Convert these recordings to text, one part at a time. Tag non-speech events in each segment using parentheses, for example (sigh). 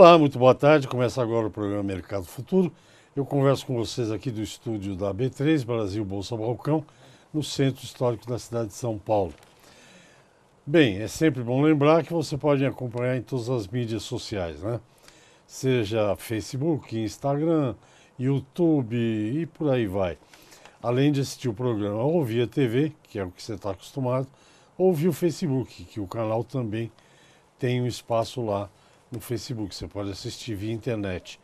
Olá, muito boa tarde. Começa agora o programa Mercado Futuro. Eu converso com vocês aqui do estúdio da B3, Brasil Bolsa Balcão, no centro histórico da cidade de São Paulo. Bem, é sempre bom lembrar que você pode acompanhar em todas as mídias sociais, né? Seja Facebook, Instagram, YouTube e por aí vai. Além de assistir o programa ou via TV, que é o que você está acostumado, ou via o Facebook, que o canal também tem um espaço lá no Facebook. Você pode assistir via internet.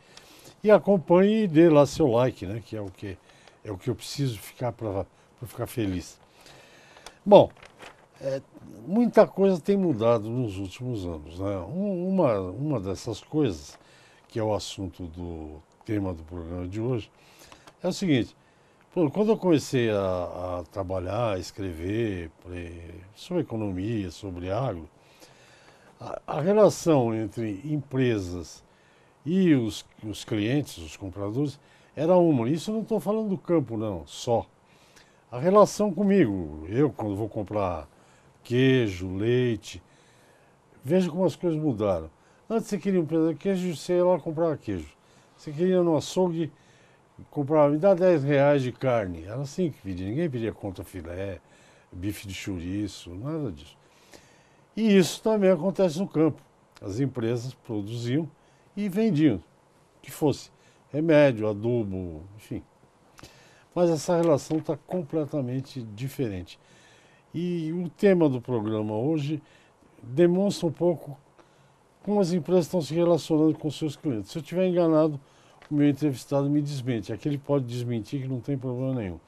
E acompanhe e dê lá seu like, né? Que é o que, é o que eu preciso ficar para ficar feliz. Bom, é, muita coisa tem mudado nos últimos anos. Né? Um, uma, uma dessas coisas, que é o assunto do tema do programa de hoje, é o seguinte. quando eu comecei a, a trabalhar, a escrever sobre economia, sobre agro, a, relação entre empresas e os, os clientes, os compradores, era uma. Isso eu não estou falando do campo, não, só. A relação comigo, eu quando vou comprar queijo, leite, veja como as coisas mudaram. Antes você queria um pedaço de queijo, você ia lá comprar queijo. Você queria no açougue comprar, me dá 10 reais de carne. Era assim que pedia, ninguém pedia contra filé, bife de chouriço, nada disso. E isso também acontece no campo. As empresas produziam e vendiam, que fosse remédio, adubo, enfim. Mas essa relação está completamente diferente. E o tema do programa hoje demonstra um pouco como as empresas estão se relacionando com seus clientes. Se eu estiver enganado, o meu entrevistado me desmente. Aqui ele pode desmentir que não tem problema nenhum.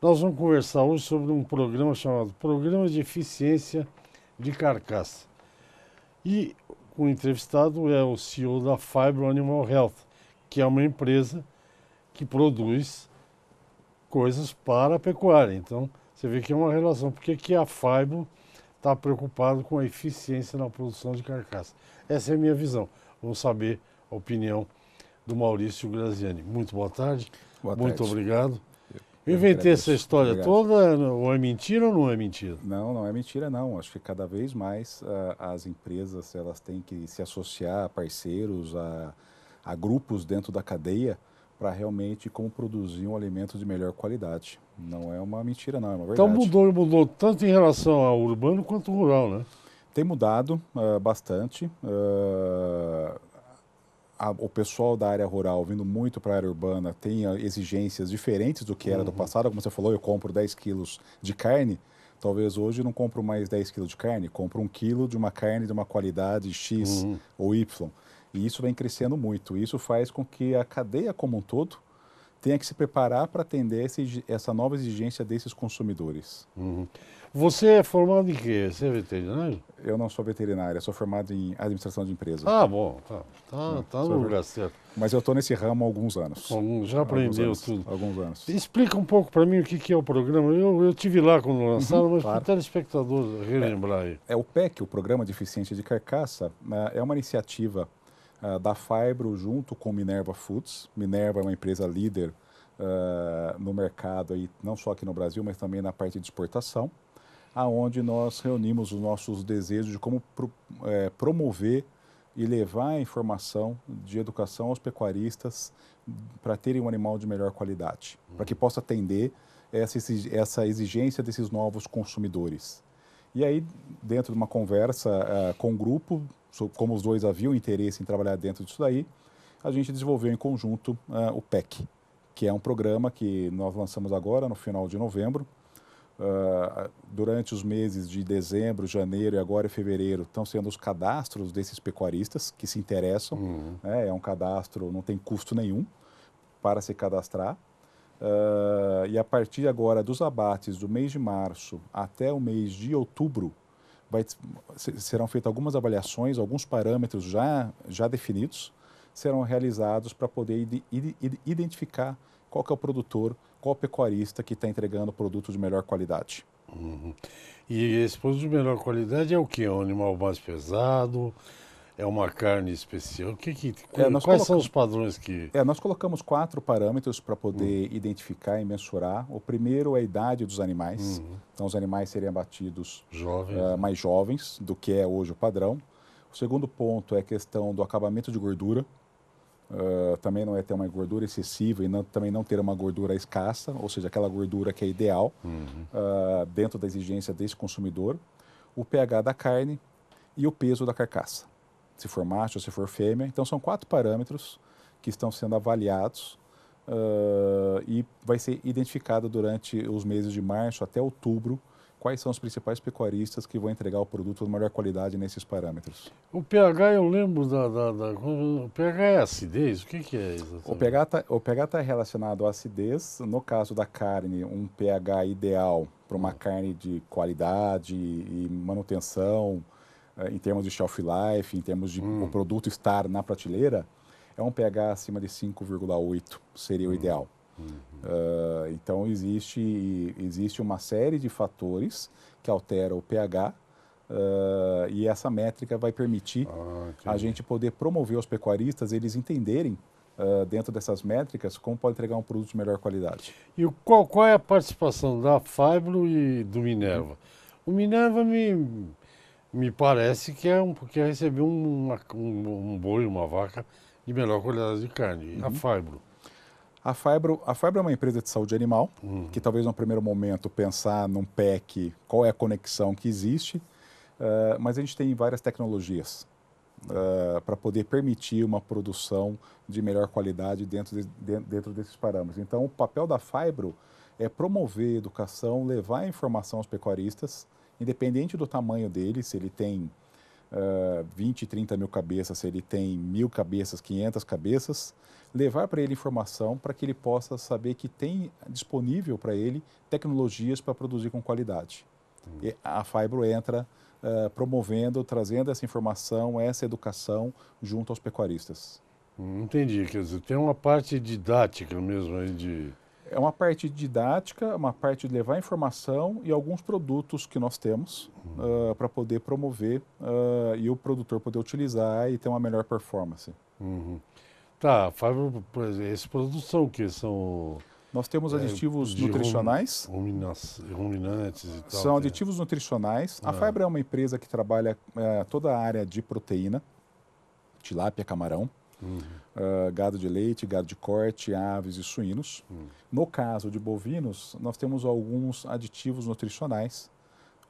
Nós vamos conversar hoje sobre um programa chamado Programa de Eficiência de carcaça. E o entrevistado é o CEO da Fibro Animal Health, que é uma empresa que produz coisas para a pecuária. Então, você vê que é uma relação. Por que, a Fibro está preocupada com a eficiência na produção de carcaça? Essa é a minha visão. Vamos saber a opinião do Maurício Graziani. Muito boa tarde. Boa tarde. Muito obrigado. Eu inventei essa história Obrigado. toda, ou é mentira ou não é mentira? Não, não é mentira não. Acho que cada vez mais uh, as empresas elas têm que se associar a parceiros, a, a grupos dentro da cadeia para realmente como produzir um alimento de melhor qualidade. Não é uma mentira não, é uma então verdade. Então mudou, mudou tanto em relação ao urbano quanto ao rural, né? Tem mudado uh, bastante. Uh, a, o pessoal da área rural vindo muito para a área urbana tem ah, exigências diferentes do que era uhum. do passado. Como você falou, eu compro 10 quilos de carne. Talvez hoje não compro mais 10 quilos de carne, compro um quilo de uma carne de uma qualidade X uhum. ou Y. E isso vem crescendo muito. Isso faz com que a cadeia como um todo tenha que se preparar para atender essa, essa nova exigência desses consumidores. Uhum. Você é formado em quê? Você é veterinário? Eu não sou veterinário, sou formado em administração de empresas. Ah, bom, tá, tá, hum, tá no lugar certo. Mas eu estou nesse ramo há alguns anos. já aprendeu alguns tudo. alguns anos. Explica um pouco para mim o que, é o programa. Eu, eu tive lá quando uhum, lançaram, uhum, mas claro. para o telespectador relembrar é, aí. É, é o PEC, o Programa de Eficiência de Carcaça, né, é uma iniciativa uh, da Fibro junto com Minerva Foods. Minerva é uma empresa líder uh, no mercado, aí, não só aqui no Brasil, mas também na parte de exportação, aonde nós reunimos os nossos desejos de como pro, é, promover e levar a informação de educação aos pecuaristas para terem um animal de melhor qualidade, uhum. para que possa atender essa, essa exigência desses novos consumidores. E aí, dentro de uma conversa uh, com o grupo, como os dois haviam interesse em trabalhar dentro disso daí, a gente desenvolveu em conjunto uh, o PEC, que é um programa que nós lançamos agora no final de novembro. Uh, durante os meses de dezembro, janeiro e agora em fevereiro estão sendo os cadastros desses pecuaristas que se interessam. Uhum. Né? É um cadastro, não tem custo nenhum para se cadastrar. Uh, e a partir agora dos abates do mês de março até o mês de outubro, vai, serão feitas algumas avaliações, alguns parâmetros já, já definidos serão realizados para poder identificar qual é o produtor, qual o pecuarista que está entregando produto de melhor qualidade. Uhum. E esse produto de melhor qualidade é o que? É um animal mais pesado? É uma carne especial. O que, que é, quais são os padrões que? É, nós colocamos quatro parâmetros para poder uhum. identificar e mensurar. O primeiro é a idade dos animais. Uhum. Então, os animais seriam abatidos jovens, uh, né? mais jovens do que é hoje o padrão. O segundo ponto é a questão do acabamento de gordura. Uh, também não é ter uma gordura excessiva e não, também não ter uma gordura escassa, ou seja, aquela gordura que é ideal uhum. uh, dentro da exigência desse consumidor. O pH da carne e o peso da carcaça se for macho ou se for fêmea. Então, são quatro parâmetros que estão sendo avaliados uh, e vai ser identificado durante os meses de março até outubro quais são os principais pecuaristas que vão entregar o produto de maior qualidade nesses parâmetros. O pH, eu lembro da... da, da o pH é acidez? O que, que é isso? O pH está tá relacionado à acidez. No caso da carne, um pH ideal para uma hum. carne de qualidade e manutenção eh, em termos de shelf life, em termos de hum. o produto estar na prateleira, é um pH acima de 5,8 seria o hum. ideal. Uh, então existe existe uma série de fatores que altera o pH uh, e essa métrica vai permitir ah, a gente poder promover os pecuaristas eles entenderem uh, dentro dessas métricas como pode entregar um produto de melhor qualidade. E qual, qual é a participação da Fibro e do Minerva? O Minerva me me parece que é um, porque recebeu um, um boi, uma vaca de melhor qualidade de carne, uhum. a Fibro. A Fibro, a Fibro é uma empresa de saúde animal, uhum. que talvez no é primeiro momento pensar num PEC, qual é a conexão que existe, uh, mas a gente tem várias tecnologias uh, eh, para poder permitir uma produção de melhor qualidade dentro, de, dentro desses parâmetros. Então, o papel da Fibro é promover educação, levar a informação aos pecuaristas, independente do tamanho dele, se ele tem uh, 20, 30 mil cabeças, se ele tem mil cabeças, 500 cabeças, levar para ele informação para que ele possa saber que tem disponível para ele tecnologias para produzir com qualidade. Hum. E a Fibro entra uh, promovendo, trazendo essa informação, essa educação junto aos pecuaristas. Hum, entendi, quer dizer, tem uma parte didática mesmo aí de é uma parte didática, uma parte de levar informação e alguns produtos que nós temos uhum. uh, ah, para poder promover uh, e o produtor poder utilizar e ter uma melhor performance. Uhum. Tá, Fábio, esses produtos são o que? São... Nós temos é, aditivos é, nutricionais. Ruminantes e tal. São né? aditivos nutricionais. Ah. A Fibra é uma empresa que trabalha é, toda a área de proteína, tilápia, camarão uhum. uh, gado de leite, gado de corte, aves e suínos. Uhum. No caso de bovinos, nós temos alguns aditivos nutricionais.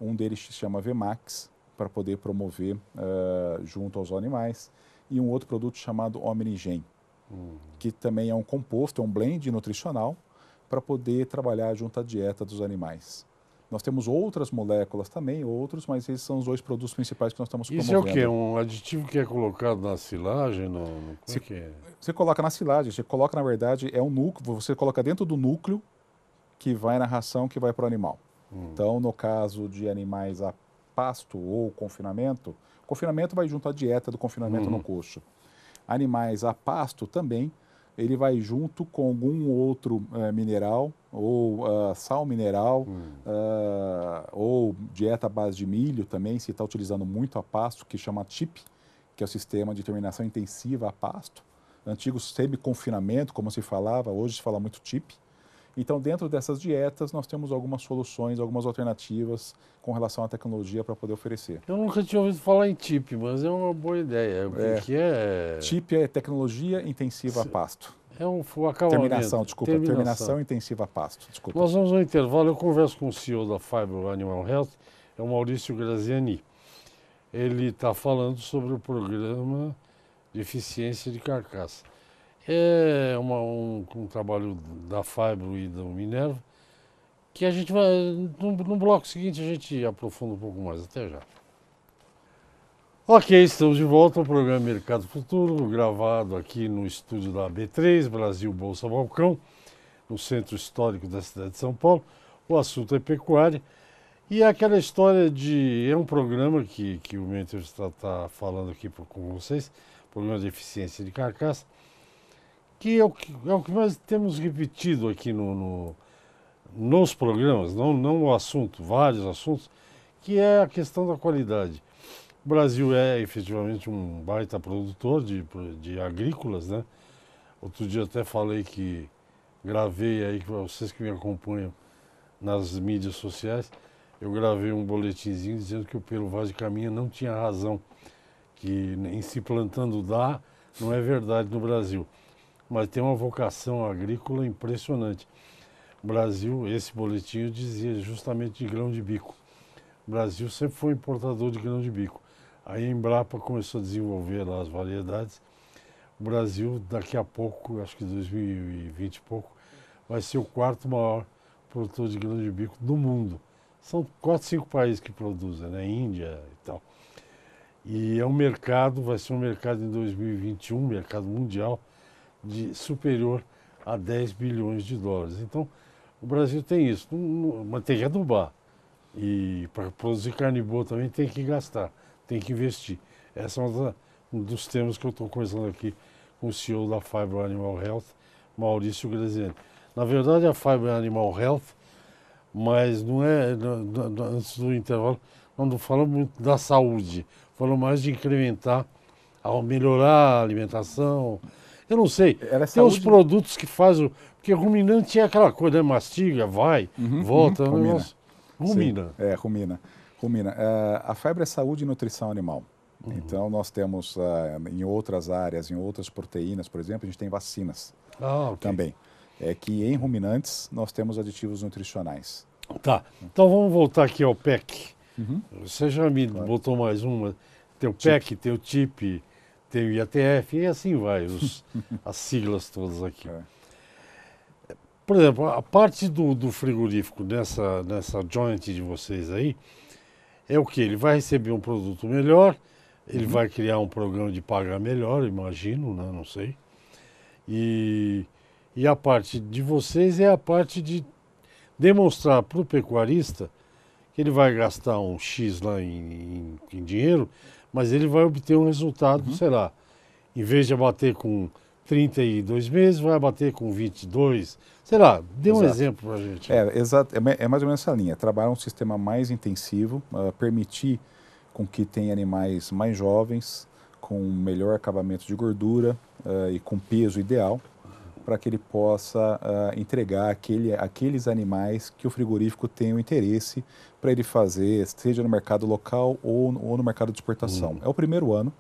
Um deles se chama Vemax, para poder promover uh, junto aos animais. E um outro produto chamado Omnigen, uhum. que também é um composto, é um blend nutricional para poder trabalhar junto à dieta dos animais. Nós temos outras moléculas também, outros, mas esses são os dois produtos principais que nós estamos Isso promovendo. Isso é o quê? Um aditivo que é colocado na silagem? No, no, é você, é é? você coloca na silagem, você coloca, na verdade, é um núcleo, você coloca dentro do núcleo que vai na ração que vai para o animal. Hum. Então, no caso de animais a pasto ou confinamento, confinamento vai junto à dieta do confinamento hum. no coxo. Animais a pasto também ele vai junto com algum outro eh, mineral, ou uh, sal mineral, hum. uh, ou dieta à base de milho também, se está utilizando muito a pasto, que chama TIP, que é o sistema de terminação intensiva a pasto. Antigo semi-confinamento, como se falava, hoje se fala muito TIP. Então, dentro dessas dietas, nós temos algumas soluções, algumas alternativas com relação à tecnologia para poder oferecer. Eu nunca tinha ouvido falar em TIP, mas é uma boa ideia. O é, que é? TIP é tecnologia intensiva a pasto. É um acabamento. Terminação, desculpa. Terminação. terminação, intensiva a pasto. Desculpa. Nós vamos ao intervalo. Eu converso com o CEO da Fiber Animal Health, é o Maurício Graziani. Ele está falando sobre o programa de eficiência de carcaça é uma, um, um, trabalho da Fibro e do Minerva, que a gente vai, no, no bloco seguinte a gente aprofunda um pouco mais, até já. Ok, estamos de volta ao programa Mercado Futuro, gravado aqui no estúdio da B3, Brasil Bolsa Balcão, no centro histórico da cidade de São Paulo. O assunto é pecuária. E é aquela história de. É um programa que, que o mentor está falando aqui com vocês, programa de eficiência de carcaça, que é o que, é o que nós temos repetido aqui no, no, nos programas, não, não o assunto, vários assuntos, que é a questão da qualidade. O Brasil é efetivamente um baita produtor de, de agrícolas, né? Outro dia até falei que gravei aí para vocês que me acompanham nas mídias sociais, eu gravei um boletimzinho dizendo que o Pelo Vaz de Caminha não tinha razão, que em se plantando dá, não é verdade no Brasil mas tem uma vocação agrícola impressionante. Brasil, esse boletim dizia justamente de grão de bico. Brasil sempre foi importador de grão de bico. Aí a Embrapa começou a desenvolver lá as variedades. O Brasil, daqui a pouco, acho que 2020 e pouco, vai ser o quarto maior produtor de grão de bico do mundo. São quatro, cinco países que produzem, né? Índia e tal. E é um mercado, vai ser um mercado em 2021, mercado mundial, de superior a 10 bilhões de dólares. Então, o Brasil tem isso, mas tem que adubar. E para produzir carne boa também tem que gastar, tem que investir. Essa é uma um dos temas que eu estou conversando aqui com o CEO da Fiber Animal Health, Maurício Graziani. Na verdade, a Fiber Animal Health, mas não é, antes do intervalo, nós não falamos muito da saúde, falamos mais de incrementar, ao melhorar a alimentação, eu não sei. Tem os né? produtos que fazem. Porque ruminante é aquela coisa, né? mastiga, vai, uhum, volta. Uhum, é é, rumina. Rumina. é, rumina. Rumina. Uh, a febre é saúde e nutrição animal. Uhum. Então, nós temos uh, em outras áreas, em outras proteínas, por exemplo, a gente tem vacinas ah, okay. também. É que em ruminantes nós temos aditivos nutricionais. Tá. Então vamos voltar aqui ao PEC. Uhum. Você já me claro. botou mais uma. Tem o PEC, tem o TIP, tem o IATF e assim vai, os, (laughs) as siglas todas aqui. É. Por exemplo, a parte do, do frigorífico nessa, nessa joint de vocês aí é o que? Ele vai receber um produto melhor, ele uhum. vai criar um programa de pagar melhor, imagino, né? não sei. E, e a parte de vocês é a parte de demonstrar para o pecuarista que ele vai gastar um X lá em, em, em dinheiro, mas ele vai obter um resultado, uhum. sei lá, em vez de abater com 32 meses, vai abater com 22, sei lá, dê um exemplo para a gente. É, exato, é, é mais ou menos essa linha, trabalhar um sistema mais intensivo, uh, permitir com que tenha animais mais jovens, com melhor acabamento de gordura uh, e com peso ideal, para que ele possa uh, entregar aquele, aqueles animais que o frigorífico tem o interesse para ele fazer, seja no mercado local ou, ou no mercado de exportação. Uhum. É o primeiro ano,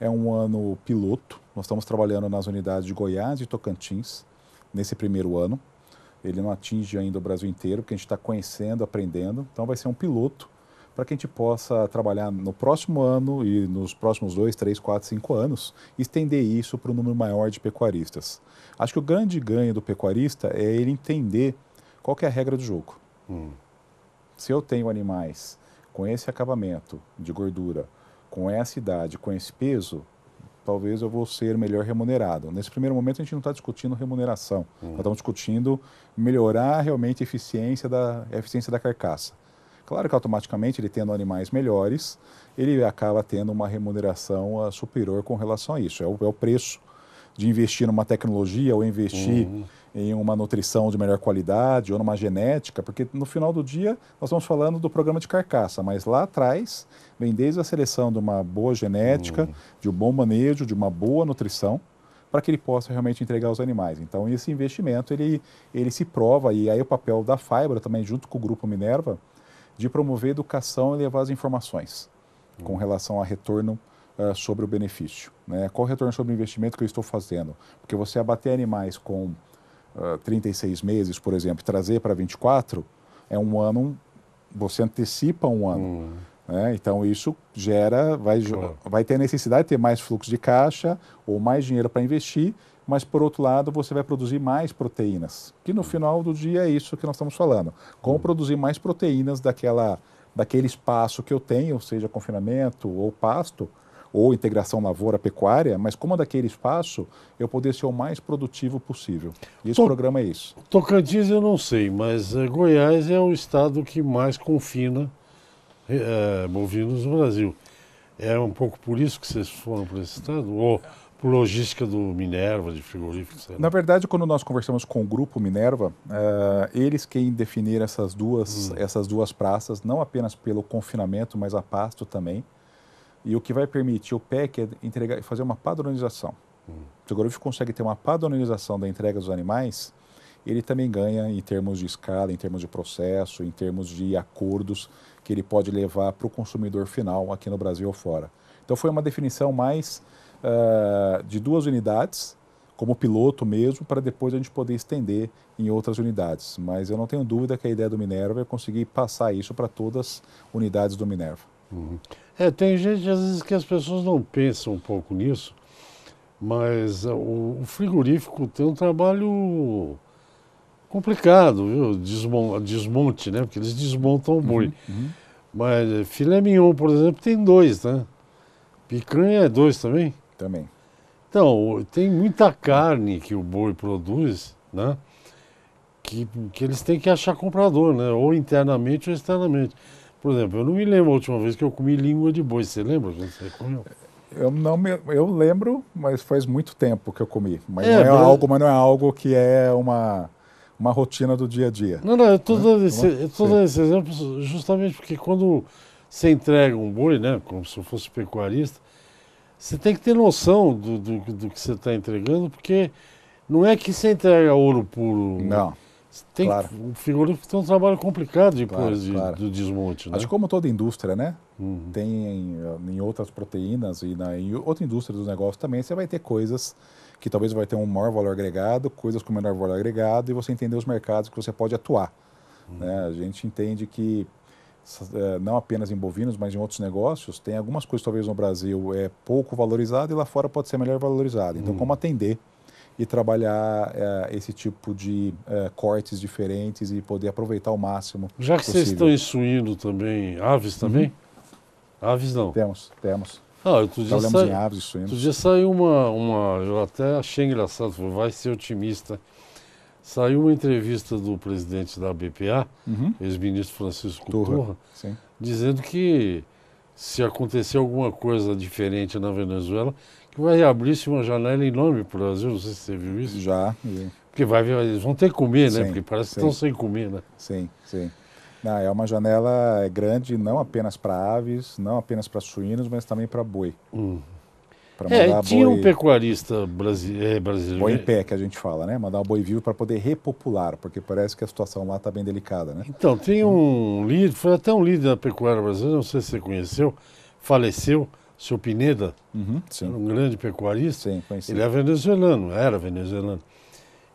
é um ano piloto. Nós estamos trabalhando nas unidades de Goiás e Tocantins nesse primeiro ano. Ele não atinge ainda o Brasil inteiro, porque a gente está conhecendo, aprendendo. Então, vai ser um piloto para que a gente possa trabalhar no próximo ano e nos próximos dois, três, quatro, cinco anos, estender isso para um número maior de pecuaristas. Acho que o grande ganho do pecuarista é ele entender qual é a regra do jogo. Hum. Se eu tenho animais com esse acabamento de gordura, com essa idade, com esse peso, talvez eu vou ser melhor remunerado. Nesse primeiro momento, a gente não está discutindo remuneração, uhum. nós estamos discutindo melhorar realmente a eficiência da, a eficiência da carcaça. Claro que automaticamente ele tendo animais melhores, ele acaba tendo uma remuneração ah, superior com relação a isso. É o, é o preço de investir numa tecnologia ou investir uhum. em uma nutrição de melhor qualidade ou numa genética, porque no final do dia nós estamos falando do programa de carcaça, mas lá atrás vem desde a seleção de uma boa genética, uhum. de um bom manejo, de uma boa nutrição, para que ele possa realmente entregar os animais. Então esse investimento ele, ele se prova e aí o papel da Fibra também junto com o grupo Minerva, de promover educação e levar as informações uhum. com relação a retorno uh, sobre o benefício. Né? Qual o retorno sobre o investimento que eu estou fazendo? Porque você abater animais com uh, eh, 36 meses, por exemplo, e trazer para 24, é um ano, você antecipa um ano. Uhum. Então, isso gera, vai, claro. vai ter a necessidade de ter mais fluxo de caixa ou mais dinheiro para investir mas por outro lado você vai produzir mais proteínas, que no final do dia é isso que nós estamos falando. Como hum. produzir mais proteínas daquela, daquele espaço que eu tenho, seja confinamento ou pasto, ou integração lavoura-pecuária, mas como daquele espaço eu poder ser o mais produtivo possível. E esse programa é isso. Tocantins eu não sei, mas uh, Goiás é o estado que mais confina uh, bovinos no Brasil. É um pouco por isso que vocês foram para esse estado? Ou por logística do Minerva, de frigoríficos. Na verdade, quando nós conversamos com o grupo Minerva, uh, eles quem definiram essas duas, hum. essas duas praças, não apenas pelo confinamento, mas a pasto também. E o que vai permitir o PEC é entregar, fazer uma padronização. Hum. Se o frigorífico consegue ter uma padronização da entrega dos animais, ele também ganha em termos de escala, em termos de processo, em termos de acordos que ele pode levar para o consumidor final aqui no Brasil ou fora. Então foi uma definição mais uh, de duas unidades, como piloto mesmo, para depois a gente poder estender em outras unidades. Mas eu não tenho dúvida que a ideia do Minerva é conseguir passar isso para todas as unidades do Minerva. Uhum. É, tem gente às vezes que as pessoas não pensam um pouco nisso, mas eh, o, frigorífico tem um trabalho complicado, viu? Desmon desmonte, né? Porque eles desmontam o uhum, boi. Uhum, uhum. Mas eh, filé mignon, por exemplo, tem dois, né? Picanha é dois também? Também. Então, tem muita carne que o boi produz, né? Que, que eles têm que achar comprador, né? Ou internamente ou externamente. Por exemplo, eu não me lembro a última vez que eu comi língua de boi. Você lembra? Você comeu? Eu não me, eu lembro, mas faz muito tempo que eu comi. Mas é, não é mas... É algo, mas não é algo que é uma uma rotina do dia a dia. Não, não, eu estou né? dando, esse, eu tô dando esse exemplo justamente porque quando você entrega um boi, né, como se eu fosse pecuarista, você tem que ter noção do, do, do que você está entregando, porque não é que você entrega ouro puro. Né? Não. tem claro. figurino que tem um trabalho complicado depois claro, de, do desmonte. Né? que como toda indústria, né? Uhum. Tem em, eh, em, outras proteínas e na, em outra indústria dos negócios também, você vai ter coisas que talvez vai ter um maior valor agregado, coisas com menor valor agregado, e você entender os mercados que você pode atuar. Uhum. Né? A gente entende que é, não apenas em bovinos, mas em outros negócios, tem algumas coisas talvez no Brasil é pouco valorizado e lá fora pode ser melhor valorizado Então, hum. como atender e trabalhar é, esse tipo de é, cortes diferentes e poder aproveitar ao máximo. Já que possível. vocês estão insuindo também aves uhum. também? Uhum. Aves não. Temos, temos. Ah, outro dia Trabalhamos sai, em aves, suínos. Outro dia saiu uma, uma. Eu até achei engraçado, vai ser otimista. Saiu uma entrevista do presidente da BPA, uhum. ex-ministro Francisco Torra, dizendo que se acontecer alguma coisa diferente na Venezuela, que vai abrir-se uma janela enorme para o Brasil. Não sei se você viu isso. Já. Sim. Porque vai, eles vão ter que comer, né? Sim, Porque parece que estão sem comer, né? Sim, sim. Não, é uma janela é grande não apenas para aves, não apenas para suínos, mas também para boi. Uhum. É, tinha um pecuarista brasi... é, brasileiro. Boi em né? pé, que a gente fala, né? Mandar um boi vivo para poder repopular, porque parece que a situação lá está bem delicada, né? Então, tem um líder, foi até um líder da pecuária brasileira, não sei se você conheceu, faleceu, o seu Pineda, uhum, um grande pecuarista. Sim, conheci. Ele é venezuelano, era venezuelano.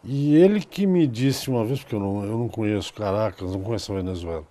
E ele que me disse uma vez, porque eu não, eu não conheço Caracas, não conheço a Venezuela,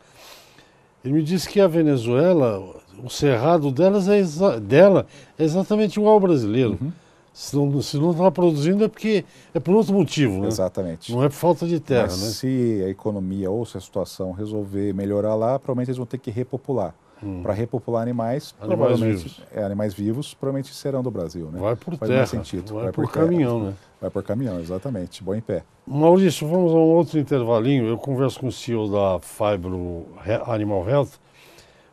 ele me disse que a Venezuela o cerrado delas é dela é exatamente igual ao brasileiro. Uhum. Se não está produzindo é porque é por outro motivo, né? Exatamente. Não é por falta de terra, Mas né? Se a economia ou se a situação resolver melhorar lá, provavelmente eles vão ter que repopular. Hum. Para repopular animais, animais provavelmente, vivos. É, animais vivos provavelmente serão do Brasil, né? Vai por Faz terra. Sentido. Vai, vai por, por caminhão, terra. né? Vai por caminhão, exatamente. Bom em pé. Maurício, vamos a um outro intervalinho. Eu converso com o CEO da Fibro Animal Health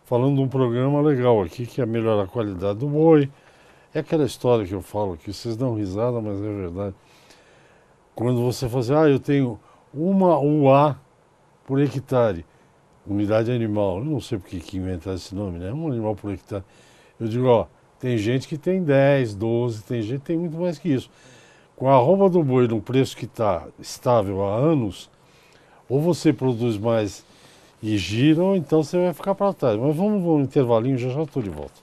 falando de um programa legal aqui que é melhorar a qualidade do boi. É aquela história que eu falo aqui, vocês dão risada, mas é verdade. Quando você fala assim, ah, eu tenho uma UA por hectare, unidade animal. Eu não sei porque que inventaram esse nome, né? Um animal por hectare. Eu digo, ó, tem gente que tem 10, 12, tem gente que tem muito mais que isso. Com a arroba do boi no preço que está estável há anos, ou você produz mais e giram, então você vai ficar para trás. Mas vamos um intervalinho, já já estou de volta.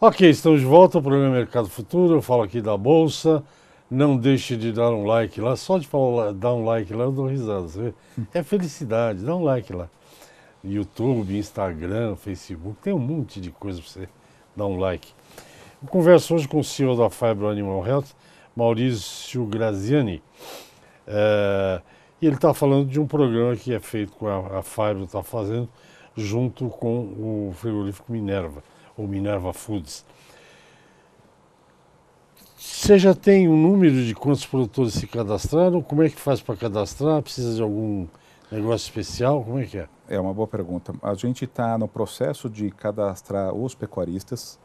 Ok, estamos de volta, ao programa é Mercado Futuro, eu falo aqui da Bolsa. Não deixe de dar um like lá, só de falar, dar um like lá eu dou risada. É felicidade, dá um like lá. YouTube, Instagram, Facebook, tem um monte de coisa para você dar um like. Eu converso hoje com o CEO da Fibro Animal Health, Maurício Graziani. É... E ele está falando de um programa que é feito com a, a Fibro, está fazendo, junto com o frigorífico Minerva, ou Minerva Foods. Você já tem um número de quantos produtores se cadastraram? Como é que faz para cadastrar? Precisa de algum negócio especial? Como é que é? É uma boa pergunta. A gente está no processo de cadastrar os pecuaristas.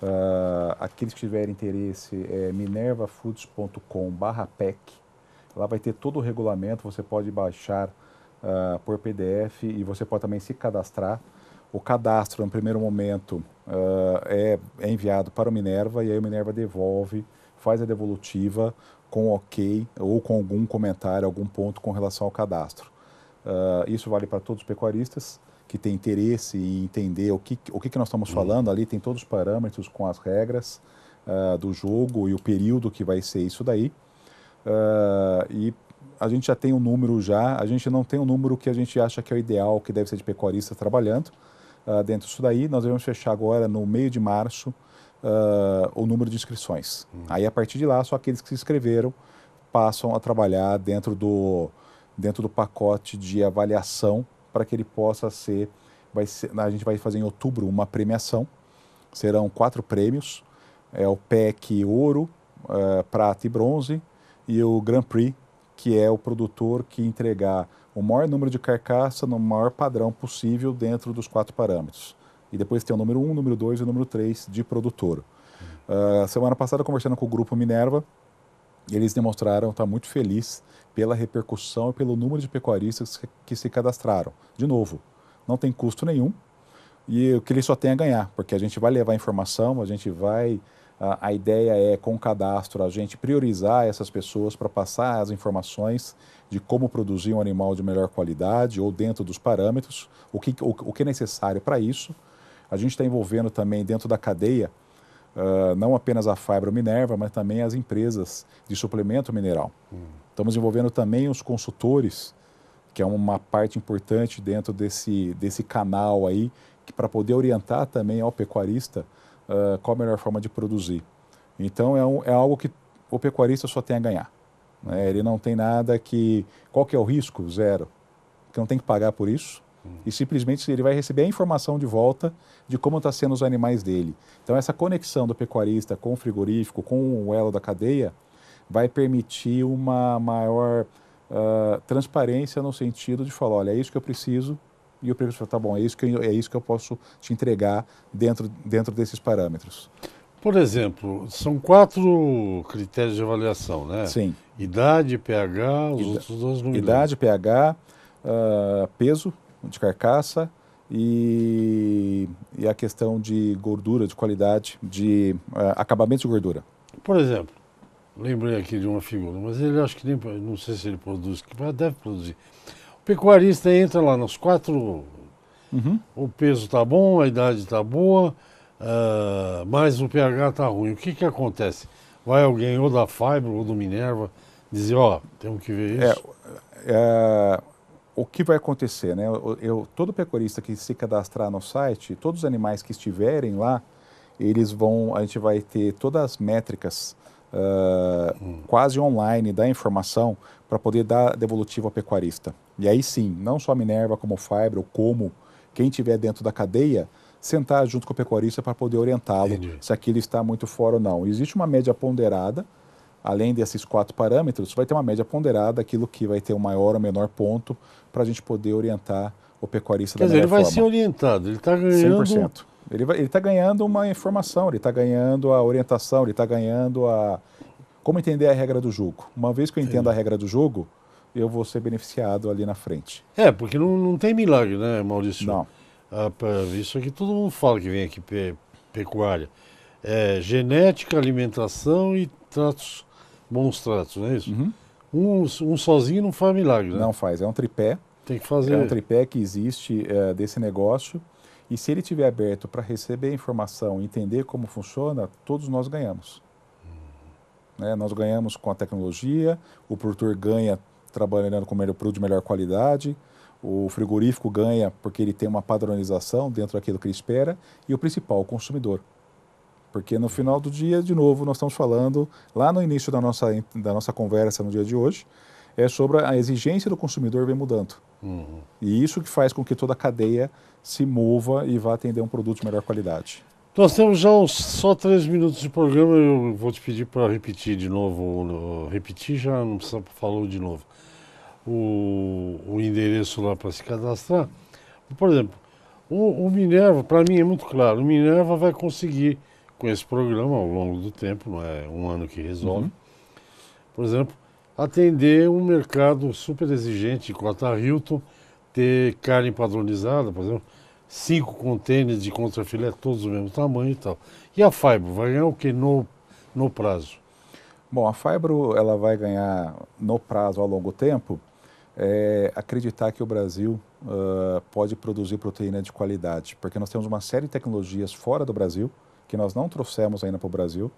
Uh, aqueles que tiverem interesse é minervafoods.com/pec Lá vai ter todo o regulamento, você pode baixar uh, por PDF e você pode também se cadastrar. O cadastro, no primeiro momento, uh, é, é, enviado para o Minerva e aí o Minerva devolve, faz a devolutiva com ok ou com algum comentário, algum ponto com relação ao cadastro. Uh, isso vale para todos os pecuaristas que têm interesse em entender o que, o que, que nós estamos uhum. falando ali, tem todos os parâmetros com as regras uh, do jogo e o período que vai ser isso daí. Uh, e a gente já tem um número já, a gente não tem um número que a gente acha que é o ideal, que deve ser de pecuarista trabalhando. Uh, dentro disso daí, nós vamos fechar agora no meio de março uh, o número de inscrições. Hum. Aí, a partir de lá, só aqueles que se inscreveram passam a trabalhar dentro do, dentro do pacote de avaliação para que ele possa ser, vai ser, a gente vai fazer em outubro uma premiação, serão quatro prêmios, é o PEC Ouro, uh, Prata e Bronze, e o Grand Prix, que é o produtor que entregar o maior número de carcaça no maior padrão possível dentro dos quatro parâmetros. E depois tem o número 1, um, número 2 e o número 3 de produtor. Uh, semana passada, conversando com o grupo Minerva, eles demonstraram estar muito felizes pela repercussão e pelo número de pecuaristas que se cadastraram. De novo, não tem custo nenhum e o que ele só tem a ganhar, porque a gente vai levar informação, a gente vai a ideia é, com o cadastro, a gente priorizar essas pessoas para passar as informações de como produzir um animal de melhor qualidade ou dentro dos parâmetros, o que, o, o que é necessário para isso. A gente está envolvendo também dentro da cadeia, uh, não apenas a Fibra Minerva, mas também as empresas de suplemento mineral. Hum. Estamos envolvendo também os consultores, que é uma parte importante dentro desse, desse canal aí, para poder orientar também ao pecuarista eh, qual a melhor forma de produzir. Então é, um, é algo que o pecuarista só tem a ganhar. Né? Ele não tem nada que. Qual que é o risco? Zero. Que não tem que pagar por isso. Hum. E simplesmente ele vai receber a informação de volta de como estão tá sendo os animais dele. Então, essa conexão do pecuarista com o frigorífico, com o elo da cadeia, vai permitir uma maior uh, transparência no sentido de falar: olha, é isso que eu preciso, e o preço falou, tá bom, é isso que eu, é isso que eu posso te entregar dentro, dentro desses parâmetros. Por exemplo, são quatro critérios de avaliação, né? Sim. Idade, pH, os Ida outros dois não Idade, pH, uh, peso de carcaça e, e, a questão de gordura, de qualidade, de uh, acabamento de gordura. Por exemplo, lembrei aqui de uma figura, mas ele acho que nem, não sei se ele produz, mas deve produzir pecuarista entra lá nos quatro. Uhum. O peso tá bom, a idade tá boa, uh, mas o pH tá ruim. O que que acontece? Vai alguém ou da Fibro ou do Minerva dizer, ó, oh, temos que ver é, isso. É, é, o que vai acontecer, né? Eu, eu, todo pecuarista que se cadastrar no site, todos os animais que estiverem lá, eles vão, a gente vai ter todas as métricas uh, hum. quase online da informação para poder dar devolutivo ao pecuarista. E aí sim, não só a Minerva, como o Fibra, ou como quem tiver dentro da cadeia, sentar junto com o pecuarista para poder orientá-lo se aquilo está muito fora ou não. Existe uma média ponderada, além desses quatro parâmetros, vai ter uma média ponderada, aquilo que vai ter o um maior ou menor ponto, para a gente poder orientar o pecuarista Quer da dizer, ele vai forma. ser orientado, ele está ganhando... 100%. Ele está ganhando uma informação, ele está ganhando a orientação, ele está ganhando a... Como entender a regra do jogo? Uma vez que eu entendo a regra do jogo, eu vou ser beneficiado ali na frente. É, porque não, não tem milagre, né, Maurício? Não. Ah, isso aqui todo mundo fala que vem aqui pe, pecuária. É, genética, alimentação e tratos, bons tratos, não é isso? Uhum. Um, um, sozinho não faz milagre, né? Não faz, é um tripé. Tem que fazer. É um tripé que existe é, desse negócio. E se ele estiver aberto para receber a informação e entender como funciona, todos nós ganhamos. Hum. Né? Nós ganhamos com a tecnologia, o produtor ganha trabalhando com melhor produto de melhor qualidade. O frigorífico ganha porque ele tem uma padronização dentro daquilo que ele espera e o principal, o consumidor. Porque no final do dia, de novo, nós estamos falando, lá no início da nossa, da nossa conversa no dia de hoje, é sobre a exigência do consumidor vem mudando. Uhum. E isso que faz com que toda a cadeia se mova e vá atender um produto de melhor qualidade. Nós temos já uns, só três minutos de programa, eu vou te pedir para repetir de novo. Repetir já não precisa falar de novo o, o endereço lá para se cadastrar. Por exemplo, o, o Minerva, para mim é muito claro, o Minerva vai conseguir, com esse programa ao longo do tempo, não é um ano que resolve, uhum. por exemplo, atender um mercado super exigente, cota Hilton, ter carne padronizada, por exemplo, cinco contêineres de contrafilé todos do mesmo tamanho e tal. E a Fibro vai ganhar o que no, no prazo? Bom, a Fibro ela vai ganhar no prazo a longo tempo é, acreditar que o Brasil uh, pode produzir proteína de qualidade, porque nós temos uma série de tecnologias fora do Brasil que nós não trouxemos ainda para o Brasil,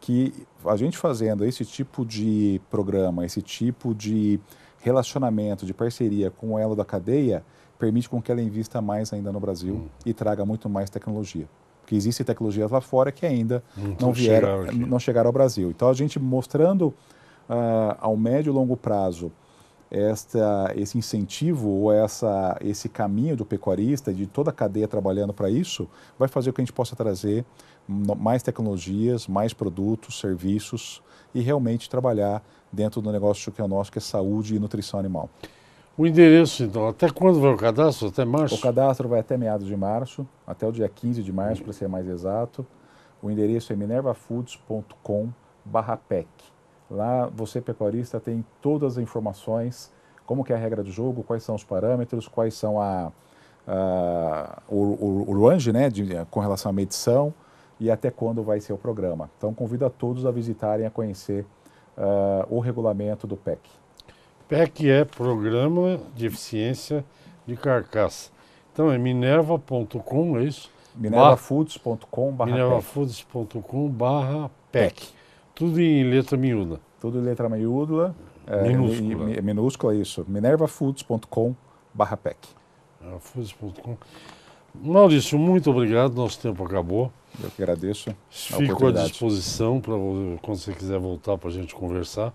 que a gente fazendo esse tipo de programa, esse tipo de relacionamento, de parceria com o elo da cadeia, permite com que ela invista mais ainda no Brasil hum. e traga muito mais tecnologia. Porque existem tecnologias lá fora que ainda não, não vieram, chegaram não chegaram ao Brasil. Então, a gente mostrando uh, ao médio e longo prazo esta, esse incentivo ou essa, esse caminho do pecuarista, de toda a cadeia trabalhando para isso, vai fazer com que a gente possa trazer mais tecnologias, mais produtos, serviços e realmente trabalhar dentro do negócio que é o nosso, que é saúde e nutrição animal. O endereço, então, até quando vai o cadastro? Até março? O cadastro vai até meados de março, até o dia 15 de março, para ser mais exato. O endereço é minervafoods.com/pec. Lá você, pecuarista, tem todas as informações, como que é a regra do jogo, quais são os parâmetros, quais são a, a o, o, o range né, de, com relação à medição e até quando vai ser o programa. Então convido a todos a visitarem, a conhecer uh, o regulamento do PEC. PEC é Programa de Eficiência de Carcaça. Então é minerva.com, é isso? minervafoods.com.br minervafoods.com.br PEC. Tudo em letra miúda. Tudo em letra miúda. É, minúscula. É, minúscula, isso. minervafoods.com/pec. Minervafoods.com. Maurício, muito obrigado. Nosso tempo acabou. Eu que agradeço. Fico à disposição para quando você quiser voltar para a gente conversar.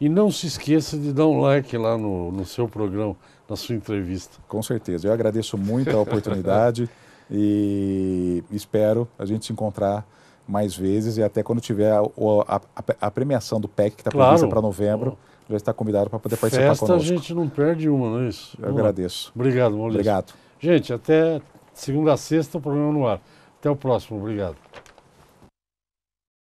E não se esqueça de dar um like lá no, no seu programa, na sua entrevista. Com certeza. Eu agradeço muito a oportunidade (laughs) e espero a gente se encontrar mais vezes e até quando tiver a, a, a premiação do PEC, que está claro. prevista para novembro, já está convidado para poder participar Festa conosco. a gente não perde uma, não é isso? Eu agradeço. Obrigado, Maurício. Obrigado. Gente, até segunda a sexta o programa no ar. Até o próximo. Obrigado.